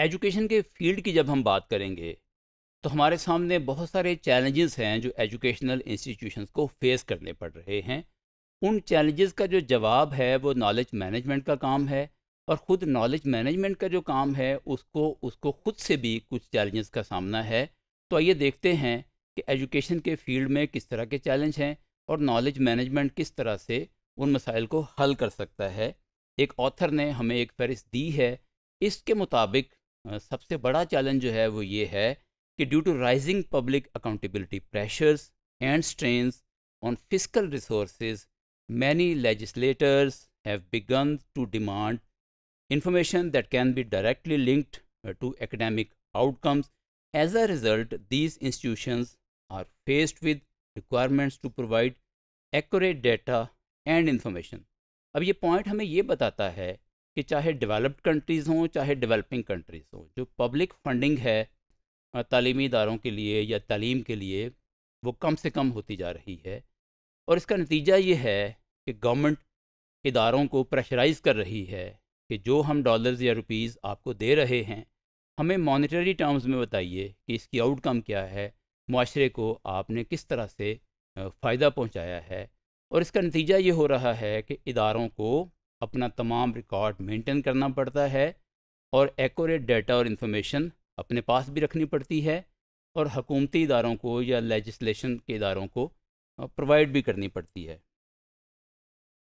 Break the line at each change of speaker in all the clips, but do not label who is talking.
Education के field की जब हम बात करेंगे तो हमारे सामने बहुत सारे चैलेंजेस हैं जो एजुकेशनल इंस्टीट्यूशंस को फेस करने पड़ रहे हैं उन चैलेंजेस का जो जवाब है वो नॉलेज मैनेजमेंट का काम है और ख़ुद नॉलेज मैनेजमेंट का जो काम है उसको उसको ख़ुद से भी कुछ चैलेंजेस का सामना है तो आइए देखते हैं कि एजुकेशन के फील्ड में किस तरह के चैलेंज हैं और नॉलेज मैनेजमेंट किस तरह से उन मसाइल को हल कर सकता है एक ऑथर ने हमें एक फहरिस्त दी है इसके मुताबिक सबसे बड़ा चैलेंज जो है वो ये है कि due to rising public accountability pressures and strains on physical resource many legislators have begun to demand information that can be directly linked to academic outcomes as a result these institution are faced with requirements to provide accurate data and information अब ये point हमें ये बताता है कि चाहे developed countries हों चाहे डेवलपिंग कंट्रीज़ हों जो पब्लिक फंडिंग है तलीमी इदारों के लिए या तलीम के लिए वो कम से कम होती जा रही है और इसका नतीजा ये है कि गवर्नमेंट इदारों को प्रेशराइज कर रही है कि जो हम डॉलर्स या रुपीज़ आपको दे रहे हैं हमें मॉनेटरी टर्म्स में बताइए कि इसकी आउटकम क्या है माशरे को आपने किस तरह से फ़ायदा पहुँचाया है और इसका नतीजा ये हो रहा है कि इदारों को अपना तमाम रिकॉर्ड मेंटेन करना पड़ता है और एक्यूरेट डाटा और इन्फॉर्मेशन अपने पास भी रखनी पड़ती है और हकूमती इदारों को या लेजिस्लेशन के इदारों को प्रोवाइड भी करनी पड़ती है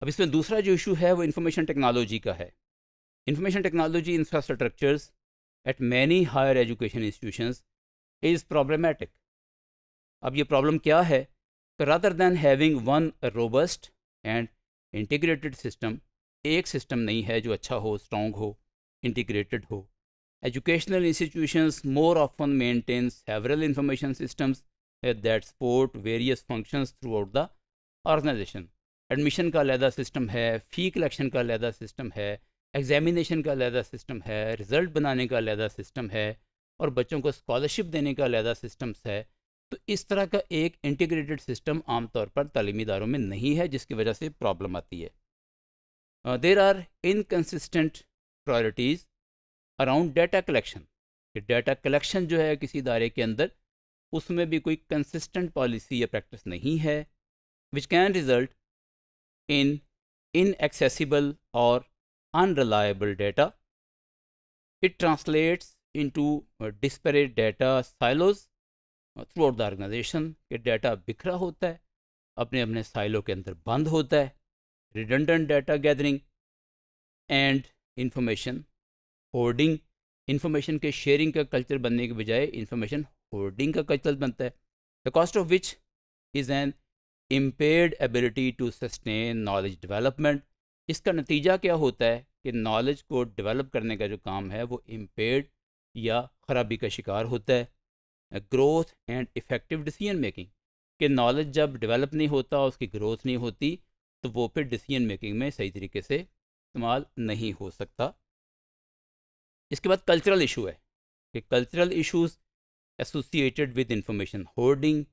अब इसमें दूसरा जो इशू है वो इंफॉर्मेशन टेक्नोलॉजी का है information technology infrastructures at many higher education institution is problematic अब ये प्रॉब्लम क्या है rather than having one robust and integrated system एक सिस्टम नहीं है जो अच्छा हो स्ट्रॉन्ग हो इंटीग्रेटेड हो educational more often often several information systems that support various various throughout the organization admission का अलहदा सिस्टम है फ़ी कलेक्शन का अलहदा सिस्टम है एग्जामिनेशन का अलहदा सिस्टम है रिज़ल्ट बनाने का लहदा सिस्टम है और बच्चों को स्कॉलरशिप देने का अलहदा सिस्टम्स है तो इस तरह का एक इंटीग्रेटेड सिस्टम आमतौर पर तलीमी इदारों में नहीं है जिसकी वजह से प्रॉब्लम आती है Uh, there are inconsistent priorities around data collection. कि data collection जो है किसी दायरे के अंदर उसमें भी कोई consistent policy या practice नहीं है which can result in inaccessible or unreliable data. It translates into disparate data silos throughout the organization. ये data बिखरा होता है अपने अपने साइलो के अंदर बंद होता है redundant data gathering and information hoarding information के शेयरिंग का कल्चर बनने के बजाय इंफॉर्मेशन होर्डिंग का कल्चर बनता है the cost of which is an impaired ability to sustain knowledge development इसका नतीजा क्या होता है कि नॉलेज को डेवलप करने का जो काम है वो इम्पेयर्ड या खराबी का शिकार होता है growth and effective decision making कि नॉलेज जब डेवलप नहीं होता उसकी ग्रोथ नहीं होती तो वो फिर डिसीजन मेकिंग में सही तरीके से इस्तेमाल नहीं हो सकता इसके बाद कल्चरल इशू है कि cultural issues associated with information hoarding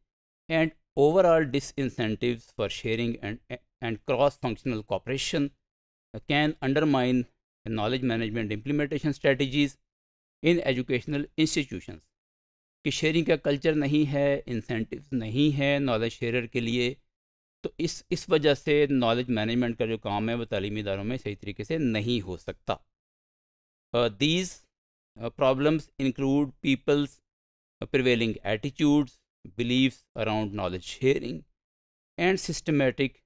and overall डिस disincentive for sharing and and cross functional cooperation can undermine knowledge management implementation strategies in educational institutions कि शेयरिंग का कल्चर नहीं है इंसेंटिव नहीं है नॉलेज शेयर के लिए तो इस इस वजह से नॉलेज मैनेजमेंट का जो काम है वो तलीमी इदारों में सही तरीके से नहीं हो सकता these problems include people's prevailing attitudes beliefs around knowledge sharing and systematic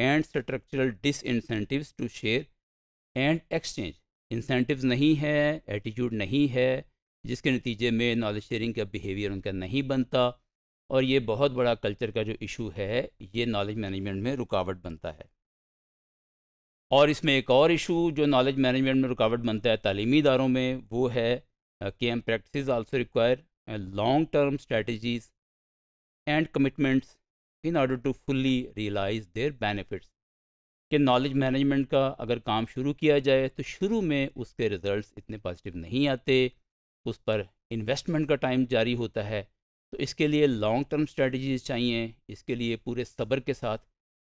and structural disincentives to share and exchange incentive नहीं है एटीट्यूड नहीं है जिसके नतीजे में नॉलेज शेयरिंग का बिहेवियर उनका नहीं बनता और ये बहुत बड़ा कल्चर का जो इशू है ये नॉलेज मैनेजमेंट में रुकावट बनता है और इसमें एक और इशू जो नॉलेज मैनेजमेंट में रुकावट बनता है तालीमी इदारों में वो है K M practice also require long term strategies and commitments in order to fully realise their benefits कि नॉलेज मैनेजमेंट का अगर काम शुरू किया जाए तो शुरू में उसके रिजल्ट्स इतने पॉजिटिव नहीं आते उस पर इन्वेस्टमेंट का टाइम जारी होता है तो इसके लिए लॉन्ग टर्म स्ट्रेटजीज चाहिए इसके लिए पूरे सब्र के साथ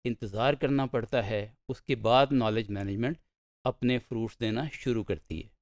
इंतज़ार करना पड़ता है उसके बाद नॉलेज मैनेजमेंट अपने फ्रूट्स देना शुरू करती है